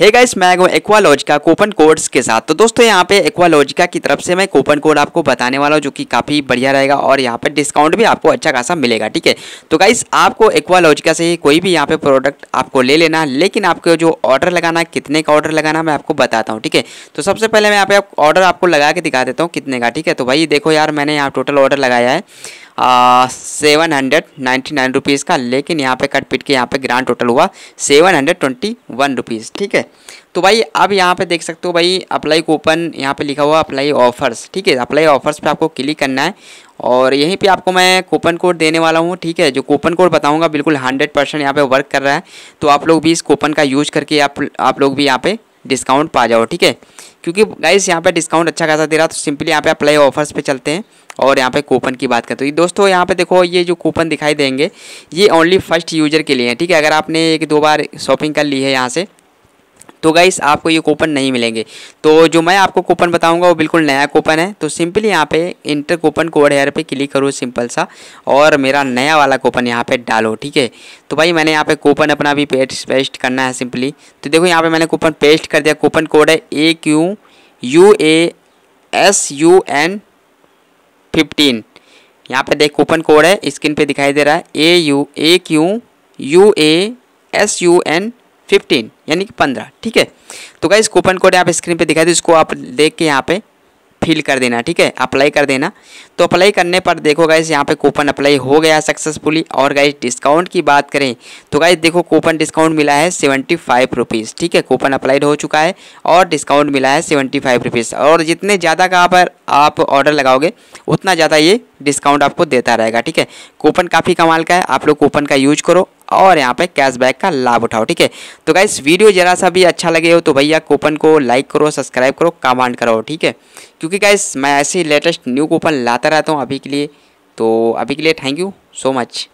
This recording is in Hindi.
हे गाइस मैं हूँ एक्वालॉजिका कूपन कोड्स के साथ तो दोस्तों यहाँ पे एक्वालॉजिका की तरफ से मैं कूपन कोड आपको बताने वाला हूँ जो कि काफ़ी बढ़िया रहेगा और यहाँ पे डिस्काउंट भी आपको अच्छा खासा मिलेगा ठीक है तो गाइस आपको एक्वालॉजिका से ही कोई भी यहाँ पे प्रोडक्ट आपको ले लेना है लेकिन आपको जो ऑर्डर लगाना है कितने का ऑर्डर लगाना मैं आपको बताता हूँ ठीक है तो सबसे पहले मैं यहाँ पे ऑर्डर आपको लगा के दिखा देता हूँ कितने का ठीक है तो भाई देखो यार मैंने यहाँ टोटल ऑर्डर लगाया है seven hundred ninety nine rupees का लेकिन यहाँ पे कट पीट के यहाँ पे ग्रांड टोटल हुआ seven hundred twenty one rupees ठीक है तो भाई अब यहाँ पे देख सकते हो भाई अप्लाई कूपन यहाँ पे लिखा हुआ अप्लाई ऑफर्स ठीक है अप्लाई ऑफर्स पे आपको क्लिक करना है और यहीं पे आपको मैं कूपन कोड देने वाला हूँ ठीक है जो कूपन कोड बताऊँगा बिल्कुल हंड्रेड परसेंट यहाँ पर वर्क कर रहा है तो आप लोग भी इस कूपन का यूज करके आप आप लोग भी यहाँ पर डिस्काउंट पा जाओ ठीक है क्योंकि गाइस यहाँ पे डिस्काउंट अच्छा खासा दे रहा तो सिंपली यहाँ पे अप्लाई ऑफर्स पे चलते हैं और यहाँ पे कूपन की बात करते हैं तो दोस्तों यहाँ पे देखो ये जो कूपन दिखाई देंगे ये ओनली फर्स्ट यूजर के लिए है ठीक है अगर आपने एक दो बार शॉपिंग कर ली है यहाँ से तो गाइस आपको ये कूपन नहीं मिलेंगे तो जो मैं आपको कूपन बताऊँगा वो बिल्कुल नया कूपन है तो सिंपली यहाँ पे इंटर कूपन कोड हेयर पे क्लिक करो सिंपल सा और मेरा नया वाला कूपन यहाँ पे डालो ठीक है तो भाई मैंने यहाँ पे कूपन अपना भी पेस्ट पेस्ट करना है सिंपली तो देखो यहाँ पे मैंने कूपन पेस्ट कर दिया कूपन कोड है A Q U A S U N fifteen यहाँ पे देख कूपन कोड है स्क्रीन पर दिखाई दे रहा है A U A Q U A S U N fifteen यानी कि पंद्रह ठीक है तो गाइज कूपन कोड आप स्क्रीन पे दिखाई दे उसको आप देख के यहाँ पे फिल कर देना ठीक है अप्लाई कर देना तो अप्लाई करने पर देखो गाइज यहाँ पे कूपन अप्लाई हो गया सक्सेसफुली और गाइज डिस्काउंट की बात करें तो गाइज देखो कूपन डिस्काउंट मिला है सेवेंटी फाइव रुपीज़ ठीक है कूपन अप्लाइड हो चुका है और डिस्काउंट मिला है सेवेंटी फाइव रुपीज़ और जितने ज़्यादा का आप आप ऑर्डर लगाओगे उतना ज़्यादा ये डिस्काउंट आपको देता रहेगा ठीक है कूपन काफ़ी कमाल का है आप लोग कूपन का यूज करो और यहाँ पे कैशबैक का लाभ उठाओ ठीक है तो गाइस वीडियो जरा सा भी अच्छा लगे हो तो भैया कूपन को लाइक करो सब्सक्राइब करो कमांड करो ठीक है क्योंकि गाइस मैं ऐसे ही लेटेस्ट न्यू कूपन लाता रहता हूँ अभी के लिए तो अभी के लिए थैंक यू सो मच